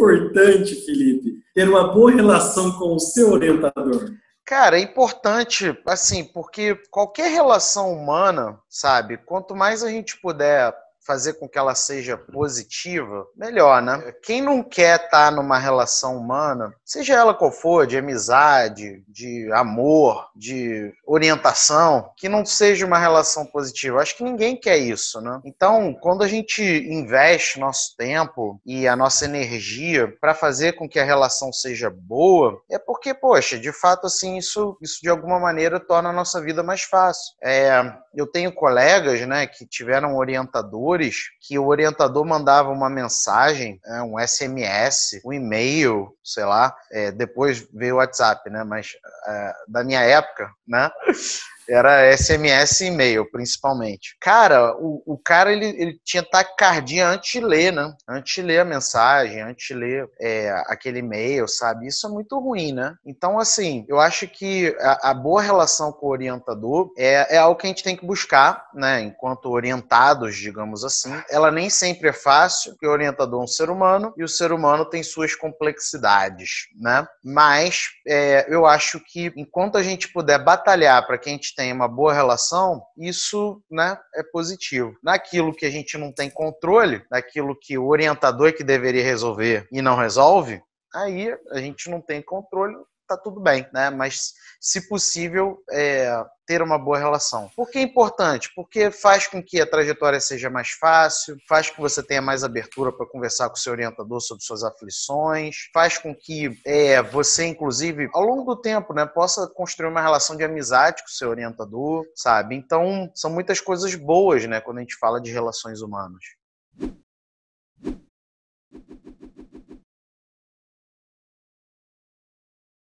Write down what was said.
importante, Felipe, ter uma boa relação com o seu orientador? Cara, é importante, assim, porque qualquer relação humana, sabe, quanto mais a gente puder fazer com que ela seja positiva, melhor, né? Quem não quer estar tá numa relação humana, seja ela qual for, de amizade, de amor, de orientação, que não seja uma relação positiva. Acho que ninguém quer isso, né? Então, quando a gente investe nosso tempo e a nossa energia para fazer com que a relação seja boa, é porque, poxa, de fato, assim, isso, isso de alguma maneira torna a nossa vida mais fácil. É, eu tenho colegas, né, que tiveram orientador que o orientador mandava uma mensagem, né, um SMS, um e-mail, sei lá, é, depois veio o WhatsApp, né? Mas é, da minha época, né? Era SMS e e-mail, principalmente. Cara, o, o cara ele, ele tinha taquicardia antes de ler, né? Antes de ler a mensagem, antes de ler é, aquele e-mail, sabe? Isso é muito ruim, né? Então, assim, eu acho que a, a boa relação com o orientador é, é, algo que a gente tem que buscar, né? Enquanto orientados, digamos assim. Ela nem sempre é fácil, porque o orientador é um ser humano e o ser humano tem suas complexidades, né? Mas é, eu acho que enquanto a gente puder batalhar para que a gente tem uma boa relação, isso né, é positivo. Naquilo que a gente não tem controle, naquilo que o orientador que deveria resolver e não resolve, aí a gente não tem controle, tá tudo bem, né? Mas, se possível, é, ter uma boa relação. Por que é importante? Porque faz com que a trajetória seja mais fácil, faz com que você tenha mais abertura para conversar com o seu orientador sobre suas aflições, faz com que é, você, inclusive, ao longo do tempo, né, possa construir uma relação de amizade com o seu orientador, sabe? Então, são muitas coisas boas, né, quando a gente fala de relações humanas.